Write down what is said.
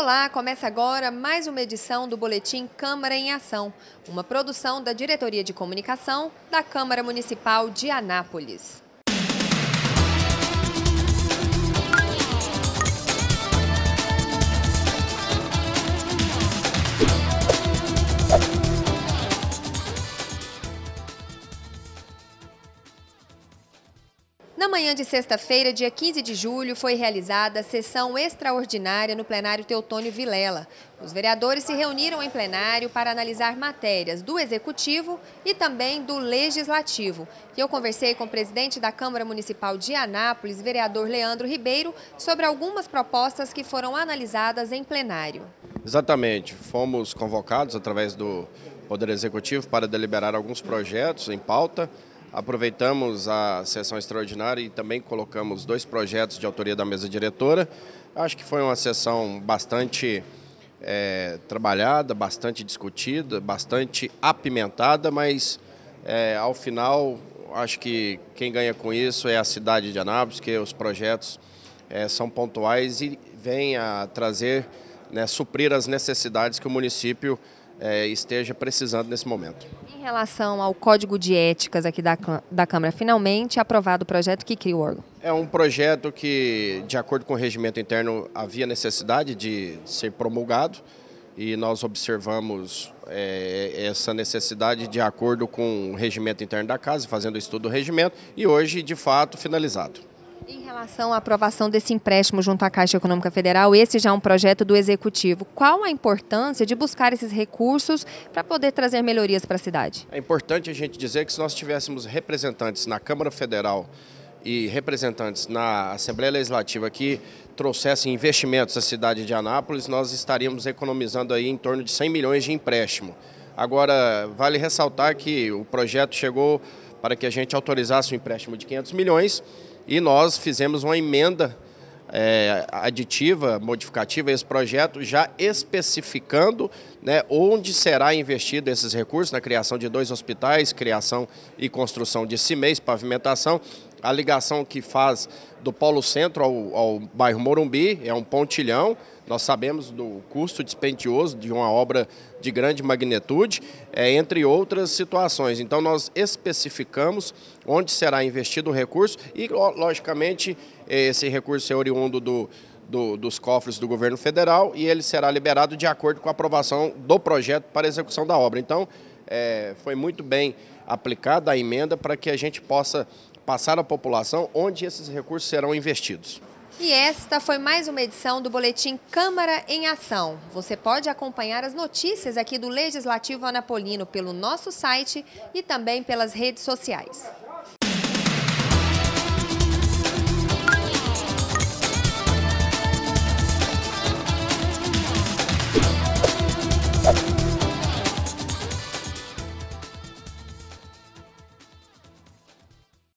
Olá, começa agora mais uma edição do Boletim Câmara em Ação, uma produção da Diretoria de Comunicação da Câmara Municipal de Anápolis. manhã de sexta-feira, dia 15 de julho, foi realizada a sessão extraordinária no plenário Teutônio Vilela. Os vereadores se reuniram em plenário para analisar matérias do Executivo e também do Legislativo. E eu conversei com o presidente da Câmara Municipal de Anápolis, vereador Leandro Ribeiro, sobre algumas propostas que foram analisadas em plenário. Exatamente. Fomos convocados através do Poder Executivo para deliberar alguns projetos em pauta aproveitamos a sessão extraordinária e também colocamos dois projetos de autoria da mesa diretora. Acho que foi uma sessão bastante é, trabalhada, bastante discutida, bastante apimentada, mas é, ao final acho que quem ganha com isso é a cidade de Anápolis, que os projetos é, são pontuais e vêm a trazer, né, suprir as necessidades que o município é, esteja precisando nesse momento. Em relação ao Código de Éticas aqui da, da Câmara, finalmente é aprovado o projeto que cria o órgão. É um projeto que, de acordo com o regimento interno, havia necessidade de ser promulgado e nós observamos é, essa necessidade de acordo com o regimento interno da casa, fazendo o estudo do regimento, e hoje, de fato, finalizado. Em relação à aprovação desse empréstimo junto à Caixa Econômica Federal, esse já é um projeto do Executivo. Qual a importância de buscar esses recursos para poder trazer melhorias para a cidade? É importante a gente dizer que se nós tivéssemos representantes na Câmara Federal e representantes na Assembleia Legislativa que trouxessem investimentos à cidade de Anápolis, nós estaríamos economizando aí em torno de 100 milhões de empréstimo. Agora, vale ressaltar que o projeto chegou para que a gente autorizasse um empréstimo de 500 milhões e nós fizemos uma emenda é, aditiva, modificativa a esse projeto, já especificando né, onde será investido esses recursos na criação de dois hospitais, criação e construção de CIMEIs, pavimentação a ligação que faz do Polo Centro ao, ao bairro Morumbi, é um pontilhão. Nós sabemos do custo dispendioso de uma obra de grande magnitude, é, entre outras situações. Então, nós especificamos onde será investido o recurso e, logicamente, é, esse recurso é oriundo do, do, dos cofres do governo federal e ele será liberado de acordo com a aprovação do projeto para execução da obra. Então, é, foi muito bem aplicada a emenda para que a gente possa passar à população onde esses recursos serão investidos. E esta foi mais uma edição do Boletim Câmara em Ação. Você pode acompanhar as notícias aqui do Legislativo Anapolino pelo nosso site e também pelas redes sociais.